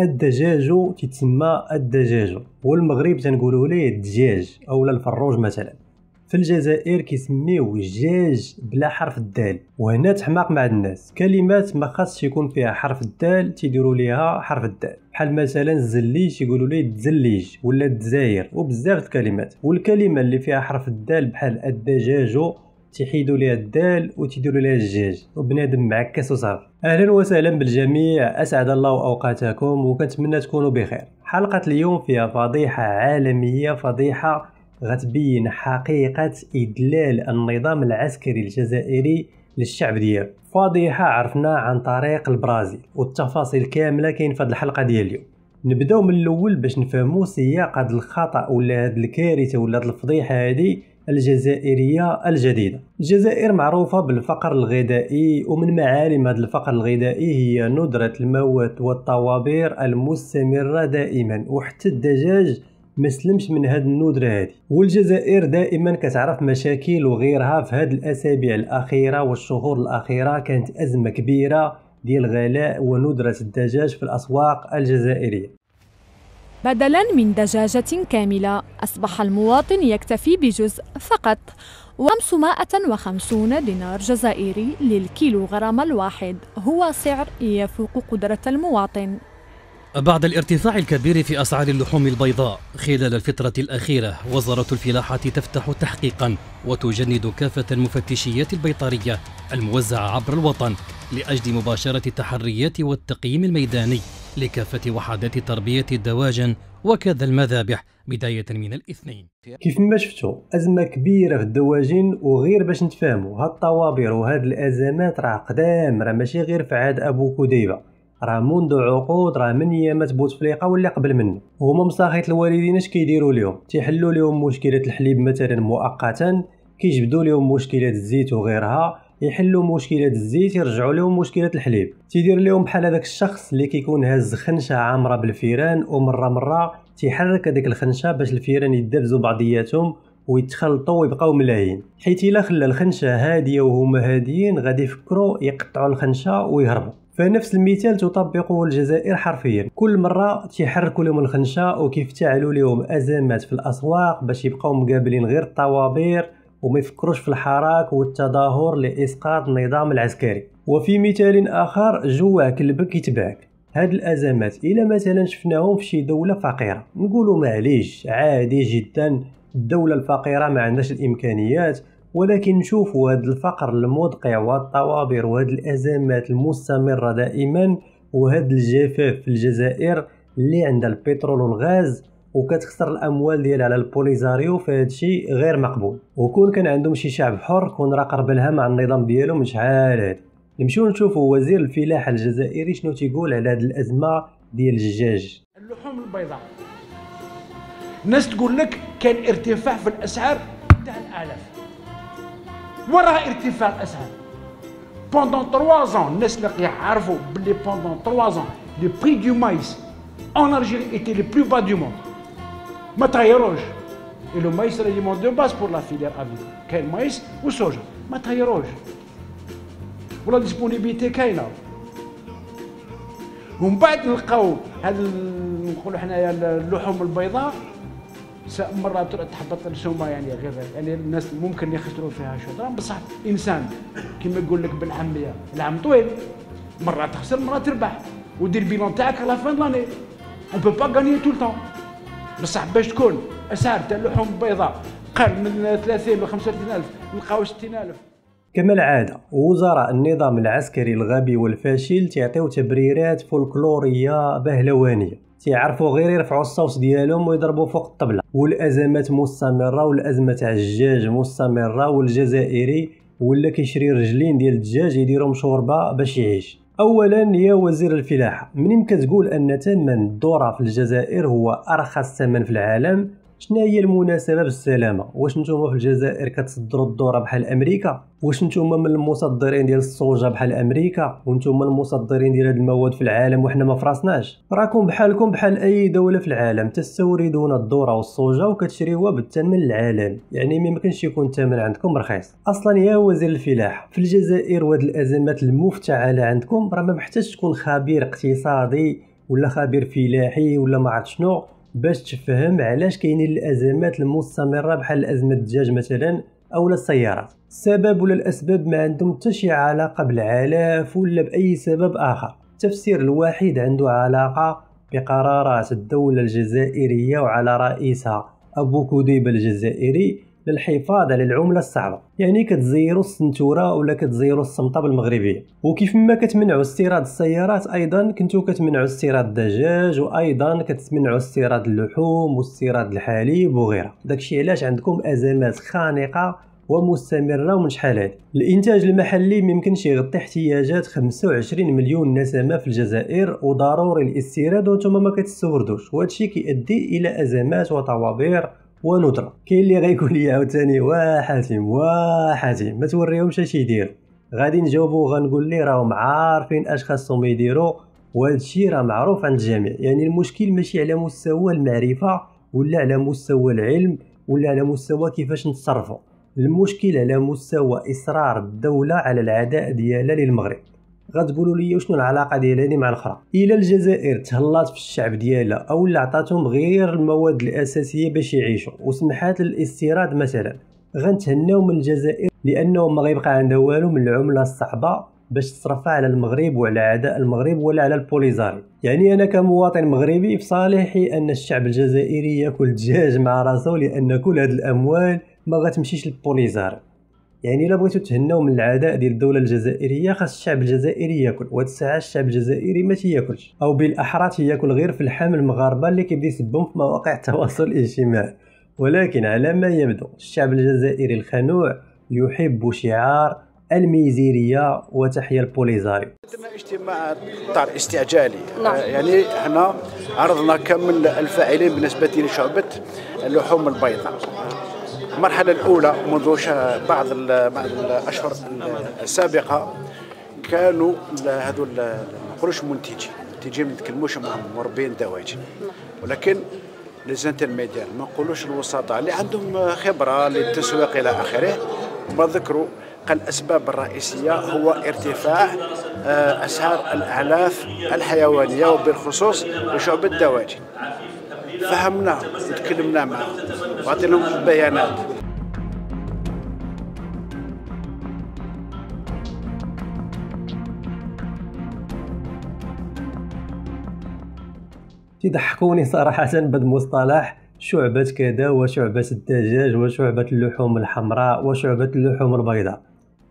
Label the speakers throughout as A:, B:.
A: الدجاج تتسمى الدجاج والمغرب تنقولوا ليه الدجاج او الفروج مثلا في الجزائر كيسميو الجاج بلا حرف الدال وهنا تحماق مع الناس كلمات ما خاصش يكون فيها حرف الدال تيديروا ليها حرف الدال بحال مثلا الزليج يقولوا ليه الزليج ولا الدزاير وبزاف الكلمات والكلمه اللي فيها حرف الدال بحال الدجاج تحيدوا ليها الدال وتديروا ليها الجاج وبنادم معكس وصافي اهلا وسهلا بالجميع اسعد الله اوقاتكم وكنتمنى تكونوا بخير حلقه اليوم فيها فضيحه عالميه فضيحه غتبين حقيقه ادلال النظام العسكري الجزائري للشعب ديالو فضيحه عرفناها عن طريق البرازيل والتفاصيل كامله كاين في الحلقه ديال اليوم نبداو من الاول باش نفهموا سياق هذا الخطا ولا هذه الكارثه ولا هذه الفضيحه هذه الجزائرية الجديدة الجزائر معروفة بالفقر الغذائي ومن معالم هذا الفقر الغذائي هي ندرة الموت والطوابير المستمرة دائما وحتى الدجاج مسلمش من هاد الندرة هادي والجزائر دائما كتعرف مشاكل وغيرها في هاد الأسابيع الأخيرة والشهور الأخيرة كانت أزمة كبيرة ديال غلاء وندرة الدجاج في الأسواق الجزائرية
B: بدلاً من دجاجة كاملة أصبح المواطن
A: يكتفي بجزء فقط و550 دينار جزائري للكيلوغرام الواحد هو سعر يفوق قدرة المواطن بعد الارتفاع الكبير في أسعار اللحوم البيضاء خلال الفترة الأخيرة وزارة الفلاحة تفتح تحقيقا وتجند كافة المفتشيات البيطرية الموزعة عبر الوطن لأجل مباشرة التحريات والتقييم الميداني لكافة وحدات تربية الدواجن وكذا المذابح بداية من الاثنين كيف ما شفتوا أزمة كبيرة في الدواجن وغير باش نتفاهموا هاد الطوابير وهاد الأزمات راه قدام راه ماشي غير في عهد أبو كديبة راه منذ عقود راه من ايامات بوتفليقه ولا قبل منه هما مصاخيط الوالدين اش كيديروا لهم تيحلوا لهم مشكله الحليب مثلا مؤقتا كيجبدوا لهم مشكله الزيت وغيرها يحلوا مشكله الزيت يرجعوا لهم مشكله الحليب تيدير لهم بحال هذاك الشخص اللي كيكون هاز خنشه عامره بالفيران ومره مره تيحرك هذيك الخنشه باش الفيران يدابزوا بعضياتهم ويتخلطوا ويبقاو ملايين حيت الا خلى الخنشه هاديه وهما هاديين غادي يفكروا يقطعوا الخنشه ويهربوا فنفس المثال تطبقه الجزائر حرفيا كل مره تيحركوا لهم الخنشه وكيفتعلوا لهم ازمات في الاسواق باش يبقاو مقابلين غير الطوابير وما يفكروش في الحراك والتظاهر لإسقاط النظام العسكري وفي مثال آخر جوع كلبك يتبعك هاد الأزمات إلى مثلا شفناهم في شي دولة فقيرة نقولوا معليش عادي جدا الدولة الفقيرة ما عندهاش الإمكانيات ولكن نشوفوا هاد الفقر المدقع والطوابير وهاد الأزمات المستمرة دائما وهاد الجفاف في الجزائر اللي عندها البترول والغاز وكتخسر الاموال ديالها على البوليزاريو فهذا الشيء غير مقبول وكون كان عندهم شي شعب حر كون راه قرب لها مع النظام ديالو مش شحال هادي نمشيو نشوفوا وزير الفلاحه الجزائري شنو تيقول على هذه الازمه ديال الدجاج
B: اللحوم البيضاء
A: الناس تقول لك كان ارتفاع
B: في الاسعار تاع الالاف وراه ارتفاع الاسعار بوندون 3 زون الناس اللي يعرفوا بلي بوندون 3 زون لي بري دو مايس ان Algérie ايتي لي بلو با دو monde. ما تغيروش مايس ريجيمون دو باس بور لا فيلير افيكول كاين مايس وسوجا ما تغيروش ولا ديسبونيبيتي كاينه ومن بعد نلقاو هاد نقولوا حنايا اللحوم البيضاء مرات تحبط السومه يعني غير يعني الناس ممكن يخسروا فيها شويه بصح انسان كما يقول لك بالعاميه العام طويل مرات تخسر مرات تربح ودير بيلون تاعك على فان لاني اون بو با غانيي تو لو بصح باش تكون اسعار تاع اللحوم البيضاء قل من 30 ل 35 الف نلقاو 60 الف
A: كما العادة وزراء النظام العسكري الغبي والفاشل تيعطيو تبريرات فولكلورية بهلوانية تيعرفوا غير يرفعوا الصوت ديالهم ويضربوا فوق الطبلة والأزمات مستمرة والأزمة تاع الدجاج مستمرة والجزائري ولا كيشري رجلين ديال الدجاج يديرهم شوربة باش يعيش اولا يا وزير الفلاحه منين كتقول ان ثمن الذره في الجزائر هو ارخص ثمن في العالم شنو هي المناسبه بالسلامه واش نتوما في الجزائر كتصدروا الذره بحال امريكا واش نتوما من المصدرين ديال الصوجه بحال امريكا وانتم المصدرين ديال هاد المواد في العالم وحنا ما فراسناش راكم بحالكم بحال اي دوله في العالم تستوردون الذره والصوجه وكتشريوها بالثمن العالمي يعني ما يمكنش يكون الثمن عندكم رخيص اصلا يا وزير الفلاحه في الجزائر وهاد الازمات المفتعله عندكم راه ما محتاجش تكون خبير اقتصادي ولا خبير فلاحي ولا ما عرفت شنو باش تفهم علاش كاينين الازمات المستمره بحال ازمه الدجاج مثلا او السيارات السبب ولا الاسباب ما عندهم حتى شي علاقه بالعلاف ولا باي سبب اخر التفسير الوحيد عنده علاقه بقرارات الدوله الجزائريه وعلى رئيسها ابو كوديبه الجزائري للحفاظ على العمله الصعبه يعني كتزيروا السنتوره ولا كتزيروا السمطه بالمغربيه وكيف ما كتمنعوا استيراد السيارات ايضا كنتو كتمنعوا استيراد الدجاج وايضا كتمنعوا استيراد اللحوم واستيراد الحليب وغيرها داكشي علاش عندكم ازمات خانقه ومستمره ومن شحال هادي الانتاج المحلي ميمكنش يغطي احتياجات 25 مليون نسمه في الجزائر وضروري الاستيراد وانتم ما كتستوردوش وهادشي كيؤدي الى ازمات وطوابير ونطرة كاين اللي غيقول لي عاوتاني وا حاتم وا حاتم ما توريهمش اش يدير غادي نجاوبو وغنقول ليه راهم عارفين اش خاصهم يديروا وهذا الشيء راه معروف عند الجميع يعني المشكل ماشي على مستوى المعرفه ولا على مستوى العلم ولا على مستوى كيفاش نتصرفوا المشكل على مستوى اصرار الدوله على العداء ديالها للمغرب غتقولوا لي شنو العلاقه ديال هذه مع الاخرى الا الجزائر تهلات في الشعب ديالها او اللي عطاتهم غير المواد الاساسيه باش يعيشوا وسمحات للاستيراد مثلا غنتهناو من الجزائر لانه ما غيبقى عندها والو من العمله الصعبه باش تصرف على المغرب وعلى اعداء المغرب ولا على البوليزاري يعني انا كمواطن مغربي في صالحي ان الشعب الجزائري ياكل دجاج مع راسه لان كل هذه الاموال ما غتمشيش للبوليزاري يعني الا بغيتو تهناو من العداء ديال الدوله الجزائريه خاص الشعب الجزائري ياكل وهاد الساعه الشعب الجزائري ما تياكلش او بالاحرى تياكل غير في الحام المغاربه اللي كيبدا يسبهم في مواقع التواصل الاجتماعي ولكن على ما يبدو الشعب الجزائري الخنوع يحب شعار الميزيريه وتحيا البوليزاري تم
B: اجتماع طار استعجالي نعم. آه، يعني احنا عرضنا كم الفاعلين بالنسبه لشعبه اللحوم البيضاء المرحلة الأولى منذ بعض الأشهر السابقة كانوا هذو ما نقولوش منتجين منتجين ما نتكلموش معهم مربين دواجن ولكن ليزانترميديال ما نقولوش الوسطاء اللي عندهم خبره للتسويق الى اخره ما ذكروا قال الاسباب الرئيسيه هو ارتفاع آه، اسعار الاعلاف الحيوانيه وبالخصوص لشعب الدواجن فهمنا وتكلمنا معه وعطيناهم البيانات
A: تضحكوني صراحة بالمصطلح شعبة كذا وشعبة الدجاج وشعبة اللحوم الحمراء وشعبة اللحوم البيضاء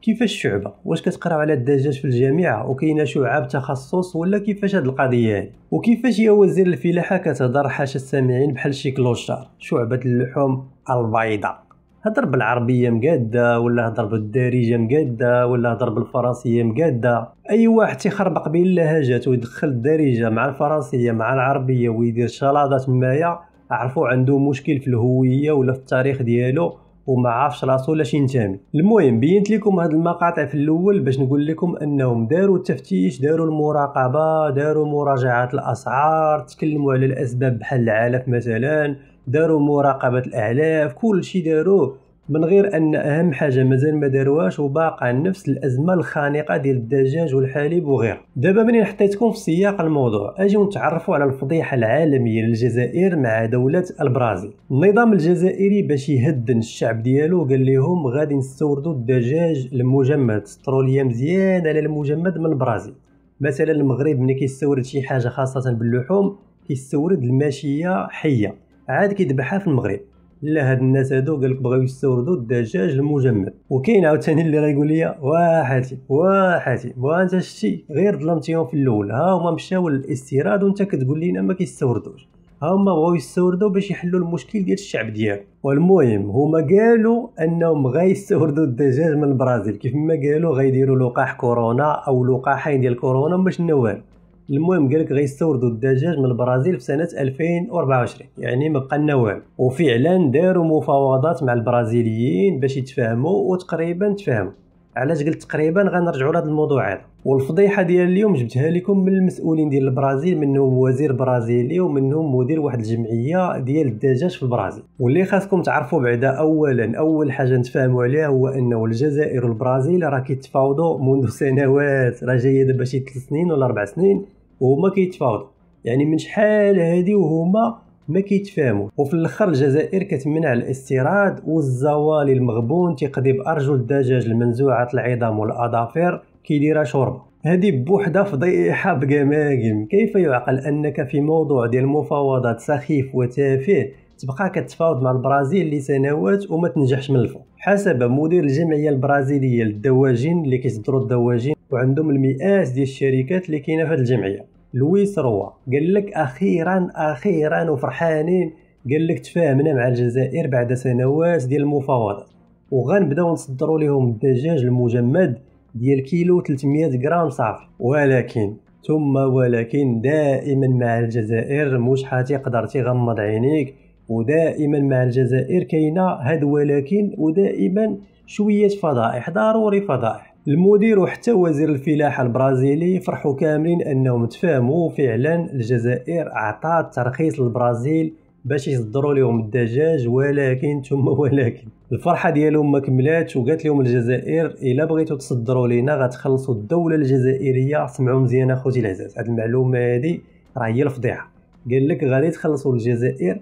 A: كيفاش الشعبه واش كتقراو على الدجاج في الجامعه وكاينه شعاب تخصص ولا كيفاش هاد القضيه هادي وكيفاش يا وزير الفلاحه كتهضر حاشا السامعين بحال شي كلوشار شعبه اللحوم البيضاء هضر بالعربيه مقاده ولا هضر بالدارجه مقاده ولا هضر بالفرنسيه مقاده اي واحد تيخربق بين اللهجات ويدخل الدارجه مع الفرنسيه مع العربيه ويدير شلاضة مايا عرفوا عنده مشكل في الهويه ولا في التاريخ ديالو وما عرفش راسو لاش ينتمي المهم بينت لكم هاد المقاطع في الاول باش نقول لكم انهم داروا التفتيش داروا المراقبه داروا مراجعه الاسعار تكلموا على الاسباب بحال العلف مثلا داروا مراقبه الاعلاف كل شيء داروه من غير ان اهم حاجه مازال ما دارواش وباقا نفس الازمه الخانقه ديال الدجاج والحليب وغيره دابا منين حطيتكم في سياق الموضوع اجيو نتعرفوا على الفضيحه العالميه للجزائر مع دوله البرازيل النظام الجزائري باش يهدن الشعب ديالو قال لهم غادي نستوردوا الدجاج المجمد سطروا ليا مزيان على المجمد من البرازيل مثلا المغرب ملي كيستورد شي حاجه خاصه باللحوم كيستورد الماشيه حيه عاد كيذبحها في المغرب لا هاد الناس هادو قال لك بغاو يستوردوا الدجاج المجمد وكاين عاوتاني اللي غايقول لي واحاتي واحاتي بغا انت شتي غير ظلمتيهم في الاول ها هما مشاو للاستيراد وانت كتقول لينا ما كيستوردوش ها هما بغاو يستوردوا باش يحلوا المشكل ديال الشعب ديالهم والمهم هما قالوا انهم غيستوردوا الدجاج من البرازيل كيف ما قالوا غيديروا لقاح كورونا او لقاحين ديال كورونا باش نوال المهم قالك غيستوردوا الدجاج من البرازيل في سنه 2024 يعني ما بقى لنا والو وفعلا داروا مفاوضات مع البرازيليين باش يتفاهموا وتقريبا تفاهموا علاش قلت تقريبا غنرجعوا لهذا الموضوع هذا والفضيحه ديال اليوم جبتها لكم من المسؤولين ديال البرازيل منهم وزير برازيلي ومنهم مدير واحد الجمعيه ديال الدجاج في البرازيل واللي خاصكم تعرفوا بعدا اولا اول حاجه نتفاهموا عليها هو انه الجزائر والبرازيل راه كيتفاوضوا منذ سنوات راه جايه دابا شي 3 سنين ولا 4 سنين وهما كيتفاوضوا يعني من شحال هادي وهما ما كيتفاهموا وفي الاخر الجزائر كتمنع الاستيراد والزوال المغبون تيقضي بارجل الدجاج المنزوعه العظام والاظافر كيديرها شوربه هذه بوحدها فضيحه بكماكم كيف يعقل انك في موضوع ديال مفاوضات سخيف وتافه تبقى كتفاوض مع البرازيل لسنوات وما تنجحش من الفوق حسب مدير الجمعيه البرازيليه للدواجن اللي كيصدروا الدواجن وعندهم المئات ديال الشركات اللي كاينه في هذه الجمعيه لويس روا قال لك اخيرا اخيرا وفرحانين قال لك تفاهمنا مع الجزائر بعد سنوات ديال المفاوضات وغنبداو نصدروا لهم الدجاج المجمد ديال كيلو 300 غرام صافي ولكن ثم ولكن دائما مع الجزائر مش حاتي قدرتي غمض عينيك ودائما مع الجزائر كاينه هاد ولكن ودائما شويه فضائح ضروري فضائح المدير وحتى وزير الفلاحه البرازيلي فرحوا كاملين انهم تفاهموا فعلا الجزائر عطات ترخيص للبرازيل باش يصدروا لهم الدجاج ولكن ثم ولكن الفرحه ديالهم ما كملاتش وقالت لهم الجزائر الا بغيتوا تصدروا لينا غتخلصوا الدوله الجزائريه سمعوا مزيان اخوتي العزاز هاد المعلومه هادي راه هي الفضيحه قال لك غادي تخلصوا الجزائر 100%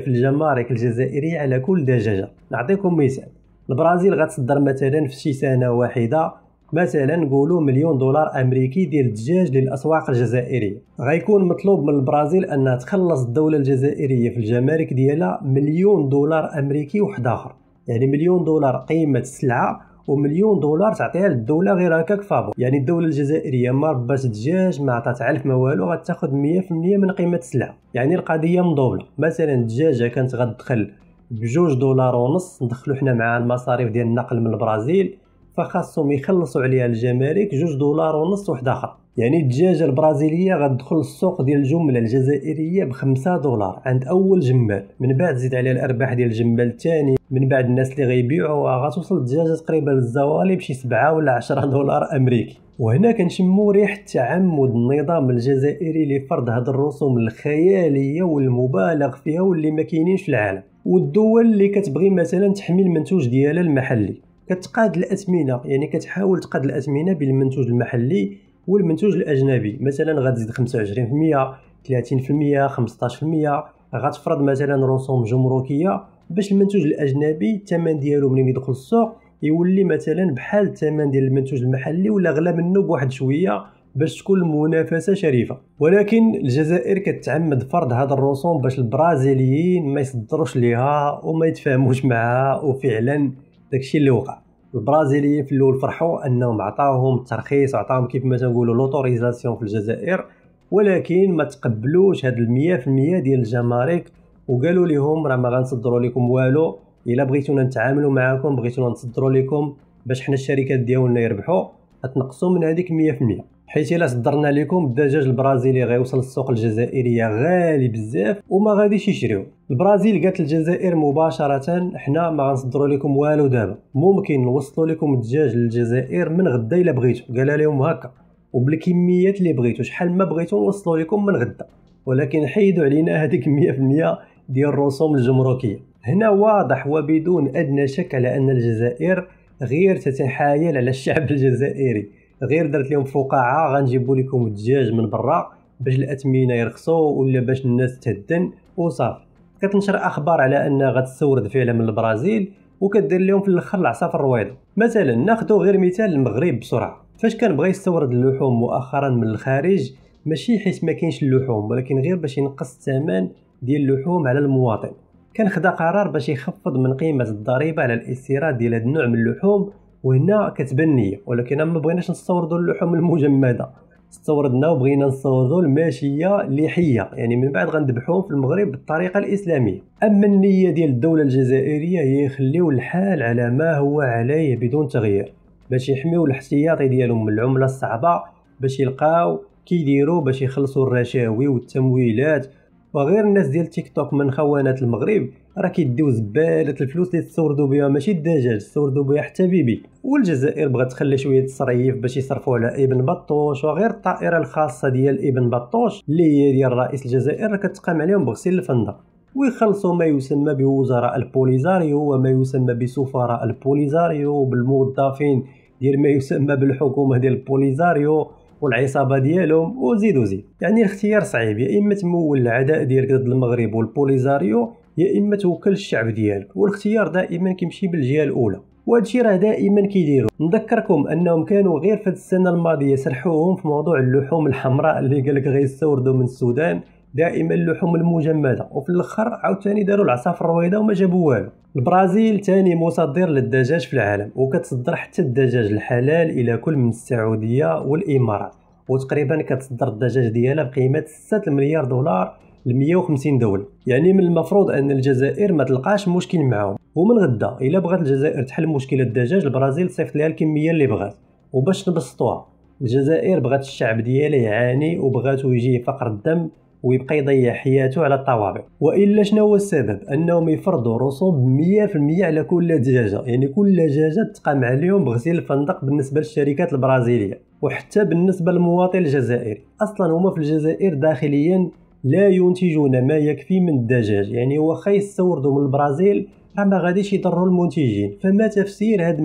A: في الجمارك الجزائريه على كل دجاجه نعطيكم مثال البرازيل غتصدر مثلا في شي سنه واحده مثلا نقولوا مليون دولار امريكي ديال الدجاج للاسواق الجزائريه غيكون مطلوب من البرازيل انها تخلص الدوله الجزائريه في الجمارك ديالها مليون دولار امريكي واحد اخر يعني مليون دولار قيمه السلعه ومليون دولار تعطيها للدوله غير هكاك فابور يعني الدوله الجزائريه ما رباش الدجاج ما عطات علف ما والو غتاخذ 100% من قيمه السلعه يعني القضيه مضوبله مثلا الدجاجه كانت غتدخل بجوج دولار ونص ندخلو حنا مع المصاريف ديال النقل من البرازيل فخاصهم يخلصوا عليها الجمارك جوج دولار ونص واحد اخر يعني الدجاجة البرازيلية غتدخل السوق ديال الجملة الجزائرية بخمسة دولار عند أول جمال من بعد زيد عليها الأرباح ديال الجمال الثاني من بعد الناس اللي غيبيعوها غتوصل الدجاجة تقريبا للزوالي بشي سبعة ولا عشرة دولار أمريكي وهنا كنشمو ريحة تعمد النظام الجزائري لفرض هاد الرسوم الخيالية والمبالغ فيها واللي ما كاينينش في العالم والدول اللي كتبغي مثلا تحمي المنتوج ديالها المحلي كتقاد الاثمنه يعني كتحاول تقاد الاثمنه بين المنتوج المحلي والمنتوج الاجنبي مثلا غتزيد 25% 30% 15% غتفرض مثلا رسوم جمركيه باش المنتوج الاجنبي الثمن ديالو ملي يدخل السوق يولي مثلا بحال الثمن ديال المنتوج المحلي ولا غلى منه بواحد شويه باش تكون المنافسه شريفه ولكن الجزائر كتعمد فرض هذا الرسوم باش البرازيليين ما يصدروش ليها وما يتفاهموش معها وفعلا داكشي اللي وقع البرازيليين في الاول فرحوا انهم عطاوهم الترخيص وعطاهم كيف ما تنقولوا لوتوريزاسيون في الجزائر ولكن ما تقبلوش هاد المية في المية ديال الجمارك وقالوا لهم راه ما غنصدروا لكم والو الا بغيتونا نتعاملوا معاكم بغيتونا نصدروا لكم باش حنا الشركات ديالنا يربحوا غتنقصوا من هذيك 100% حيت الا صدرنا لكم الدجاج البرازيلي غيوصل للسوق الجزائريه غالي بزاف وما غاديش يشريو البرازيل قالت الجزائر مباشره حنا ما غنصدروا لكم والو دابا ممكن نوصلوا لكم الدجاج للجزائر من غدا الا بغيتو قال لهم هكا وبالكميات اللي بغيتو شحال ما بغيتو نوصلوا لكم من غدا ولكن حيدوا علينا هذيك 100% ديال الرسوم الجمركيه هنا واضح وبدون ادنى شك على ان الجزائر غير تتحايل على الشعب الجزائري غير درت لهم فقاعه غنجيبوا لكم الدجاج من برا باش الاثمنه يرخصوا ولا باش الناس تهدن وصافي كتنشر اخبار على انها غتستورد فعلا من البرازيل وكدير لهم في الاخر العصا في الرويضه مثلا ناخذ غير مثال المغرب بسرعه فاش كان بغى يستورد اللحوم مؤخرا من الخارج ماشي حيت ما كاينش اللحوم ولكن غير باش ينقص الثمن ديال اللحوم على المواطن كان خدا قرار باش يخفض من قيمه الضريبه على الاستيراد ديال هذا النوع من اللحوم وهنا كتبان النيه ولكن ما بغيناش نستوردوا اللحوم المجمده استوردنا وبغينا نستوردوا الماشيه اللي حيه يعني من بعد غندبحوهم في المغرب بالطريقه الاسلاميه اما النيه ديال الدوله الجزائريه هي يخليو الحال على ما هو عليه بدون تغيير باش يحميو الاحتياطي ديالهم من العمله الصعبه باش يلقاو كيديروا باش يخلصوا الرشاوي والتمويلات وغير الناس ديال تيك توك من خوانات المغرب راه كيديو زباله الفلوس اللي تستوردوا بها ماشي الدجاج تستوردوا بها حتى بيبي والجزائر بغات تخلي شويه تصريف باش يصرفوا على ابن بطوش وغير الطائره الخاصه ديال ابن بطوش اللي هي ديال رئيس الجزائر راه كتقام عليهم بغسيل الفندق ويخلصوا ما يسمى بوزراء البوليزاريو وما يسمى بسفراء البوليزاريو بالموظفين ديال ما يسمى بالحكومه ديال البوليزاريو والعصابه ديالهم وزيد وزيد يعني الاختيار صعيب يا اما تمول العداء ديالك ضد المغرب والبوليزاريو يا اما توكل الشعب ديالك والاختيار دائما كيمشي بالجهه الاولى وهادشي راه دائما كيديروا نذكركم انهم كانوا غير في السنه الماضيه سرحوهم في موضوع اللحوم الحمراء اللي قالك غيستوردوا من السودان دائما اللحوم المجمده وفي الاخر عاوتاني داروا العصا في الرويضه وما جابوا والو البرازيل ثاني مصدر للدجاج في العالم وكتصدر حتى الدجاج الحلال الى كل من السعوديه والامارات وتقريبا كتصدر الدجاج ديالها بقيمه 6 مليار دولار ل 150 دوله يعني من المفروض ان الجزائر ما تلقاش مشكل معاهم ومن غدا الا بغات الجزائر تحل مشكله الدجاج البرازيل تصيفط لها الكميه اللي بغات وباش نبسطوها الجزائر بغات الشعب ديالها يعاني وبغاتو يجيه فقر الدم ويبقى يضيع حياته على الطوابع والا شنو هو السبب انهم يفرضوا رسوم 100% على كل دجاجه يعني كل دجاجه تقام عليهم بغسيل الفندق بالنسبه للشركات البرازيليه وحتى بالنسبه للمواطن الجزائري اصلا هما في الجزائر داخليا لا ينتجون ما يكفي من الدجاج يعني واخا يستوردوا من البرازيل راه ما غاديش يضروا المنتجين فما تفسير هاد 100%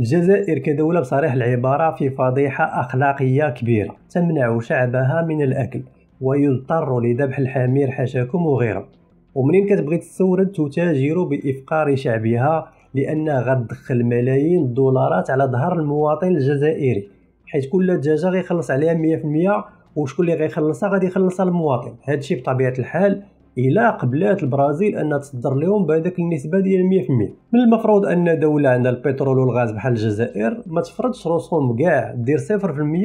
A: الجزائر كدولة بصريح العبارة في فضيحة أخلاقية كبيرة تمنع شعبها من الأكل ويضطر لذبح الحمير حاشاكم وغيره ومنين كتبغي تستورد تتاجر بافقار شعبها لانها غتدخل ملايين الدولارات على ظهر المواطن الجزائري حيت كل دجاجه غيخلص عليها 100% وشكون اللي غيخلصها غادي يخلصها المواطن هادشي بطبيعه الحال الى قبلات البرازيل ان تصدر لهم بهذاك النسبه ديال 100% من المفروض ان دوله عندها البترول والغاز بحال الجزائر ما تفرضش رسوم كاع دير 0%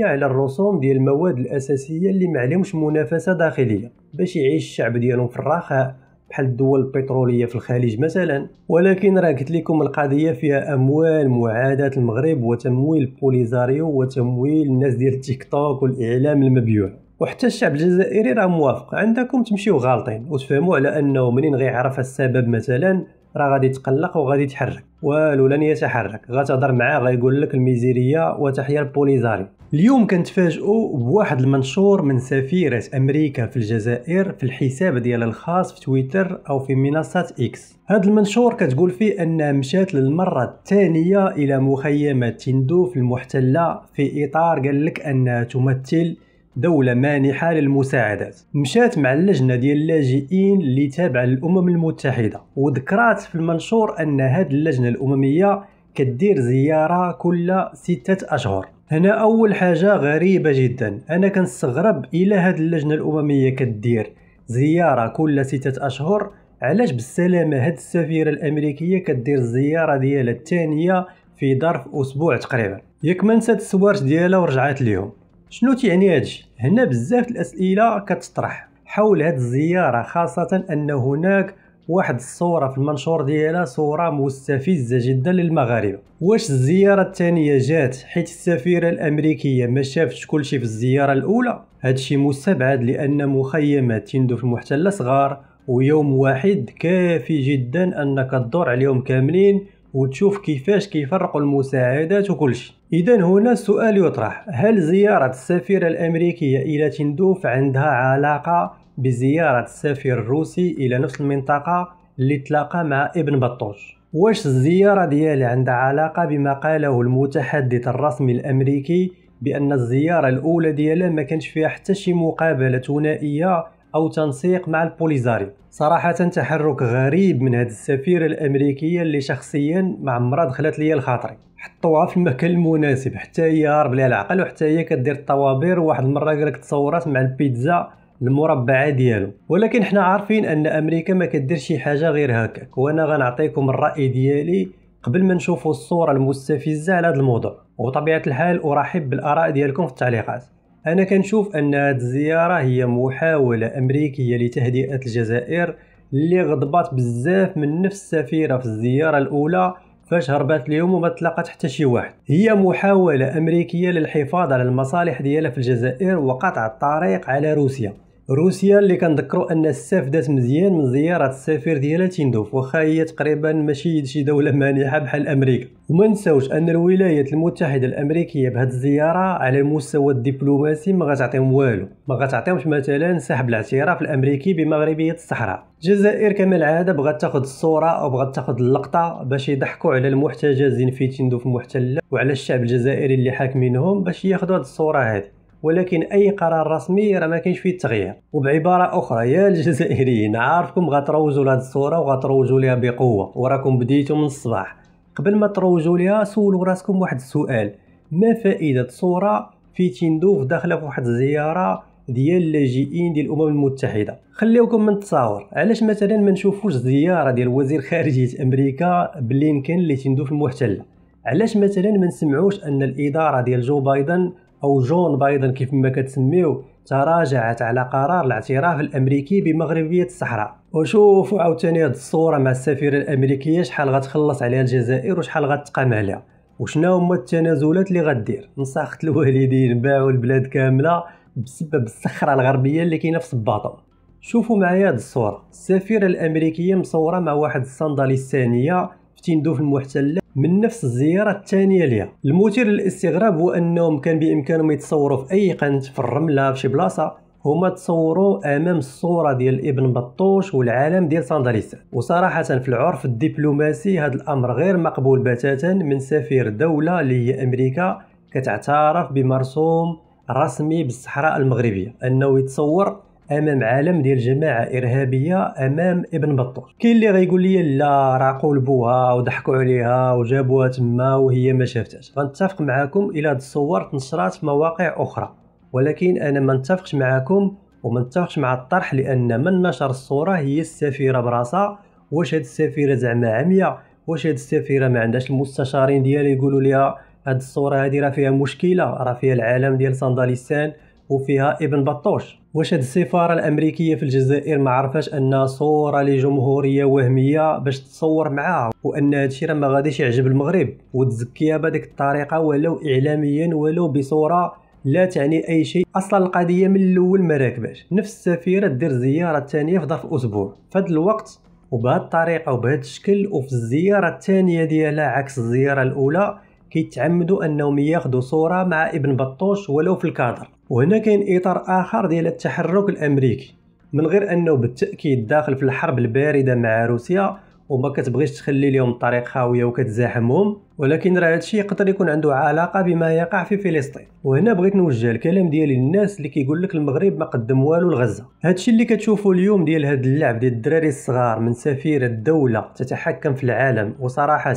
A: على الرسوم ديال المواد الاساسيه اللي ما عليهمش منافسه داخليه باش يعيش الشعب ديالهم في الرخاء بحال الدول البتروليه في الخليج مثلا ولكن راه قلت لكم القضيه فيها اموال معادات المغرب وتمويل بوليزاريو وتمويل الناس ديال التيك توك والاعلام المبيوع وحتى الشعب الجزائري راه موافق عندكم تمشيو غالطين وتفهموا على انه منين غيعرف السبب مثلا راه غادي يتقلق وغادي يتحرك والو لن يتحرك غتهضر معاه غيقول لك الميزيريه وتحيا البوليزاري اليوم كنتفاجئوا بواحد المنشور من سفيره امريكا في الجزائر في الحساب ديالها الخاص في تويتر او في منصه اكس هذا المنشور كتقول فيه انها مشات للمره الثانيه الى مخيمات تندو في المحتله في اطار قال لك انها تمثل دولة مانحة للمساعدات مشات مع اللجنة ديال اللاجئين اللي تابعة للأمم المتحدة وذكرات في المنشور أن هذه اللجنة الأممية كدير زيارة كل ستة أشهر هنا أول حاجة غريبة جدا أنا كنستغرب إلى هذه اللجنة الأممية كدير زيارة كل ستة أشهر علاش بالسلامة هاد السفيرة الأمريكية كدير الزيارة ديالها الثانية في ظرف أسبوع تقريبا ياك ما نسات ديالها ورجعات ليهم شنو تيعني هادشي هنا بزاف الاسئله كتطرح حول هاد الزياره خاصه ان هناك واحد الصورة في المنشور ديالها صورة مستفزة جدا للمغاربة واش الزيارة الثانية جات حيت السفيرة الأمريكية ما شافتش كلشي في الزيارة الأولى هادشي مستبعد لأن مخيمات تندو في المحتلة صغار ويوم واحد كافي جدا أنك تدور عليهم كاملين وتشوف كيفاش كيفرقوا المساعدات وكل شيء اذا هنا السؤال يطرح هل زياره السفيره الامريكيه الى تندوف عندها علاقه بزياره السفير الروسي الى نفس المنطقه اللي تلاقى مع ابن بطوش واش الزياره ديالي عندها علاقه بما قاله المتحدث الرسمي الامريكي بان الزياره الاولى ديالها ما كانش فيها حتى شي مقابله ثنائيه او تنسيق مع البوليزاريو صراحه تحرك غريب من هذه السفيره الامريكيه اللي شخصيا مع عمرها دخلت ليا لخاطري حطوها في المكان المناسب حتى هي هارب ليها العقل وحتى هي كدير الطوابير وواحد المره قالك تصورات مع البيتزا المربعه ديالو ولكن حنا عارفين ان امريكا ما كدير شي حاجه غير هكاك وانا غنعطيكم الراي ديالي قبل ما نشوفوا الصوره المستفزه على هذا الموضوع وبطبيعه الحال ارحب بالاراء ديالكم في التعليقات أنا كنشوف أن هاد الزيارة هي محاولة أمريكية لتهدئة الجزائر اللي غضبات بزاف من نفس السفيرة في الزيارة الأولى فاش هربات اليوم وما تلاقات حتى شي واحد هي محاولة أمريكية للحفاظ على المصالح ديالها في الجزائر وقطع الطريق على روسيا روسيا اللي كنذكروا ان دات مزيان من زياره السفير ديالها تيندوف واخا هي تقريبا ماشي شي دوله مانحه بحال امريكا وما نساوش ان الولايات المتحده الامريكيه بهاد الزياره على المستوى الدبلوماسي ما غتعطيهم والو ما غتعطيهمش مثلا سحب الاعتراف الامريكي بمغربيه الصحراء الجزائر كما العاده بغات تاخذ الصوره او بغات تاخذ اللقطه باش يضحكوا على المحتجزين في تندوف المحتله وعلى الشعب الجزائري اللي حاكمينهم باش ياخذوا هاد الصوره هذه ولكن اي قرار رسمي راه ما كاينش فيه التغيير وبعباره اخرى يا الجزائريين عارفكم غتروجوا لهاد الصوره وغتروجوا ليها بقوه وراكم بديتوا من الصباح قبل ما تروجوا ليها سولوا راسكم واحد السؤال ما فائده صوره في تندوف داخله في واحد الزياره ديال اللاجئين ديال الامم المتحده خليوكم من التصاور علاش مثلا ما نشوفوش زياره ديال وزير خارجيه امريكا بلينكن اللي تندوف المحتله علاش مثلا ما نسمعوش ان الاداره ديال جو بايدن أو جون بايدن كيف ما كتسميو تراجعت على قرار الاعتراف الامريكي بمغربيه الصحراء وشوفوا عاوتاني هاد الصوره مع السفيره الامريكيه شحال غتخلص عليها الجزائر وشحال غتقام عليها وشنو هما التنازلات اللي غدير نسخت الوالدين باعوا البلاد كامله بسبب الصخره الغربيه اللي كاينه في صباطه شوفوا معايا هاد الصوره السفيره الامريكيه مصوره مع واحد الصندلي الثانيه في تندوف المحتله من نفس الزياره الثانيه ليها المثير للاستغراب هو انهم كان بامكانهم يتصوروا في اي قنت في الرمله في شي بلاصه هما تصوروا امام الصوره ديال ابن بطوش والعالم ديال سانداليسان وصراحه في العرف الدبلوماسي هذا الامر غير مقبول بتاتا من سفير دوله اللي هي امريكا كتعترف بمرسوم رسمي بالصحراء المغربيه انه يتصور امام عالم ديال جماعه ارهابيه امام ابن بطوط كاين اللي غيقول لي لا راه قلبوها وضحكوا عليها وجابوها تما وهي ما شافتهاش غنتفق معاكم الى هاد الصور تنشرات في مواقع اخرى ولكن انا ما نتفقش معاكم وما نتفقش مع الطرح لان من نشر الصوره هي السفيره براسها واش هاد السفيره زعما عمياء واش هاد السفيره ما عندهاش المستشارين ديالها يقولوا ليها هاد الصوره هادي راه فيها مشكله راه فيها العالم ديال سنداليستان وفيها ابن بطوش واش هاد السفاره الامريكيه في الجزائر ما عرفاش ان صوره لجمهوريه وهميه باش تصور معاها وان هادشي راه ما غاديش يعجب المغرب وتزكيها بهذيك الطريقه ولو اعلاميا ولو بصوره لا تعني اي شيء اصلا القضيه من الاول ما راكباش نفس السفيره دير زياره ثانيه في ظرف اسبوع فهاد الوقت وبهاد الطريقه وبهاد الشكل وفي الزياره الثانيه ديالها عكس الزياره الاولى كيتعمدوا انهم ياخذوا صوره مع ابن بطوش ولو في الكادر وهنا كاين اطار اخر ديال التحرك الامريكي من غير انه بالتاكيد داخل في الحرب البارده مع روسيا وما كتبغيش تخلي لهم الطريق خاويه وكتزاحمهم ولكن راه هادشي يقدر يكون عنده علاقه بما يقع في فلسطين وهنا بغيت نوجه الكلام ديالي للناس اللي كيقول لك المغرب ما قدم والو لغزه هادشي اللي كتشوفوا اليوم ديال هاد اللعب ديال الدراري الصغار من سفيره دوله تتحكم في العالم وصراحه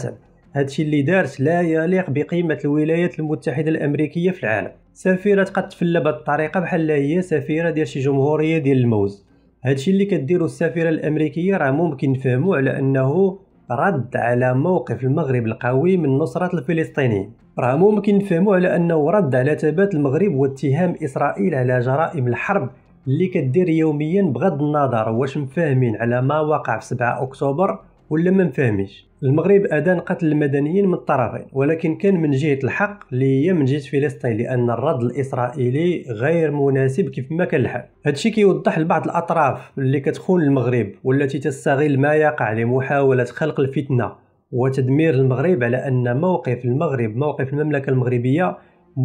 A: هادشي اللي دارت لا يليق بقيمه الولايات المتحده الامريكيه في العالم سفيره تفلا بهاد الطريقه بحال هي سفيره ديال شي جمهوريه ديال الموز هادشي اللي كديرو السفيره الامريكيه راه ممكن نفهمو على انه رد على موقف المغرب القوي من نصرة الفلسطينيين راه ممكن نفهمو على انه رد على ثبات المغرب واتهام اسرائيل على جرائم الحرب اللي كدير يوميا بغض النظر واش مفاهمين على ما وقع في 7 اكتوبر ولا ما مفاهمينش المغرب أدان قتل المدنيين من الطرفين ولكن كان من جهة الحق اللي هي من جهة فلسطين لأن الرد الإسرائيلي غير مناسب كيف ما كان الحال هادشي كيوضح لبعض الأطراف اللي كتخون المغرب والتي تستغل ما يقع لمحاولة خلق الفتنة وتدمير المغرب على أن موقف المغرب موقف المملكة المغربية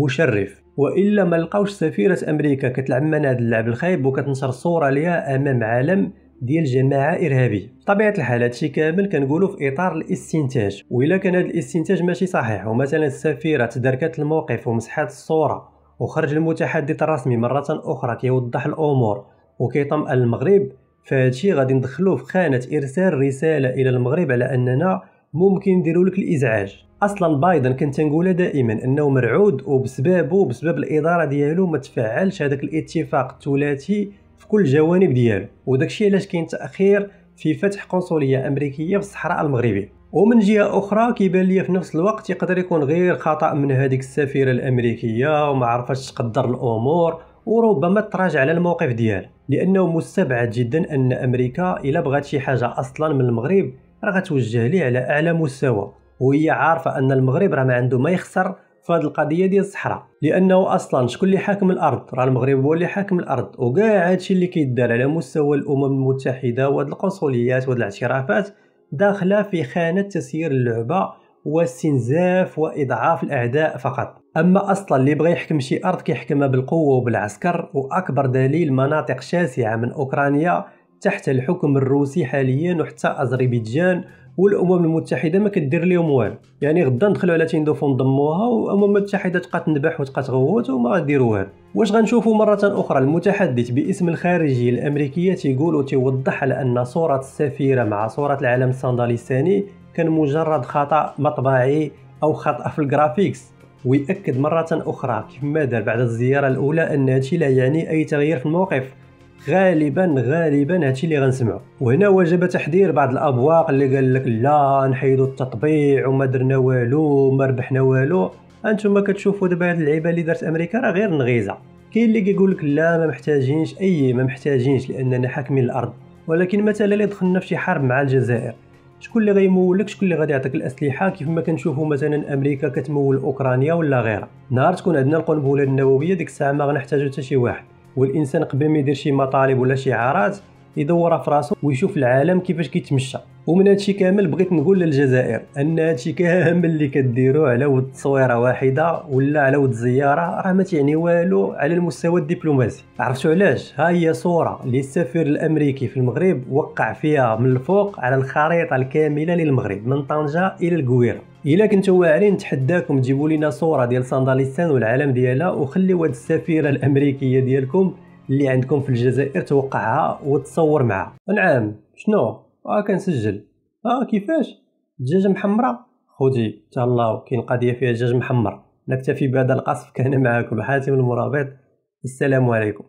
A: مشرف وإلا ما لقاوش سفيرة أمريكا كتلعب من هذا اللعب الخايب وكتنشر صورة ليها أمام عالم ديال جماعه ارهابيه بطبيعه الحال هادشي كامل كنقولوا في اطار الاستنتاج والا كان هذا الاستنتاج ماشي صحيح ومثلا السفيره تداركت الموقف ومسحات الصوره وخرج المتحدث الرسمي مره اخرى كيوضح الامور وكيطمئن المغرب فهادشي غادي ندخلوه في خانه ارسال رساله الى المغرب على اننا ممكن نديروا لك الازعاج اصلا بايدن كنت نقولها دائما انه مرعود وبسببه بسبب الاداره ديالو ما تفعلش هذاك الاتفاق الثلاثي كل الجوانب ديالو وداكشي علاش كاين تاخير في فتح قنصليه امريكيه في الصحراء المغربيه ومن جهه اخرى كيبان لي في نفس الوقت يقدر يكون غير خطا من هذيك السفيره الامريكيه وما عرفتش تقدر الامور وربما تراجع على الموقف ديالها لانه مستبعد جدا ان امريكا الا بغات شي حاجه اصلا من المغرب راه غتوجه ليه على اعلى مستوى وهي عارفه ان المغرب راه ما عنده ما يخسر في هذه القضيه ديال الصحراء لانه اصلا شكون اللي حاكم الارض راه المغرب هو اللي حاكم الارض وكاع هادشي اللي كيدار على مستوى الامم المتحده وهاد القنصليات وهاد الاعترافات داخله في خانه تسيير اللعبه واستنزاف واضعاف الاعداء فقط اما اصلا اللي بغى يحكم شي ارض كيحكمها بالقوه وبالعسكر واكبر دليل مناطق شاسعه من اوكرانيا تحت الحكم الروسي حاليا وحتى اذربيجان والامم المتحده ما كدير لهم والو يعني غدا ندخلوا على تيندوف نضموها والامم المتحده تبقى تنبح وتبقى تغوت وما غاديروا والو واش غنشوفوا مره اخرى المتحدث باسم الخارجيه الامريكيه تيقول وتوضح على ان صوره السفيره مع صوره العالم الصندلستاني كان مجرد خطا مطبعي او خطا في الجرافيكس ويأكد مرة أخرى كما دار بعد الزيارة الأولى أن هادشي لا يعني أي تغيير في الموقف غالبا غالبا هادشي اللي غنسمعو وهنا وجب تحذير بعض الابواق اللي قال لك لا نحيدو التطبيع وما درنا والو وما ربحنا والو انتم كتشوفوا دابا هاد اللعيبه اللي دارت امريكا راه غير نغيزه كاين اللي كيقول لك لا ما محتاجينش اي ما محتاجينش لاننا حاكمين الارض ولكن مثلا اللي دخلنا في شي حرب مع الجزائر شكون اللي غيمولك شكون اللي غادي يعطيك الاسلحه كيف ما كنشوفوا مثلا امريكا كتمول اوكرانيا ولا غيرها نهار تكون عندنا القنبله النوويه ديك الساعه ما غنحتاجو حتى شي واحد والانسان قبل ما يدير شي مطالب ولا شعارات يدور يدورها في راسو ويشوف العالم كيفاش كيتمشى ومن هادشي كامل بغيت نقول للجزائر ان هادشي كامل اللي كديروه على ود تصويره واحده ولا على ود زياره راه ما تعني والو على المستوى الدبلوماسي عرفتوا علاش ها هي صوره اللي السفير الامريكي في المغرب وقع فيها من الفوق على الخريطه الكامله للمغرب من طنجه الى الكويره الا كنتو واعرين نتحداكم تجيبوا لينا صوره ديال ساندالستان والعلم ديالها وخليوا هاد السفيره الامريكيه ديالكم اللي عندكم في الجزائر توقعها وتصور معها نعم شنو اه كنسجل اه كيفاش دجاجه محمره خوتي تهلاو كاين قضيه فيها دجاج محمر نكتفي بهذا القصف كان معكم حاتم المرابط السلام عليكم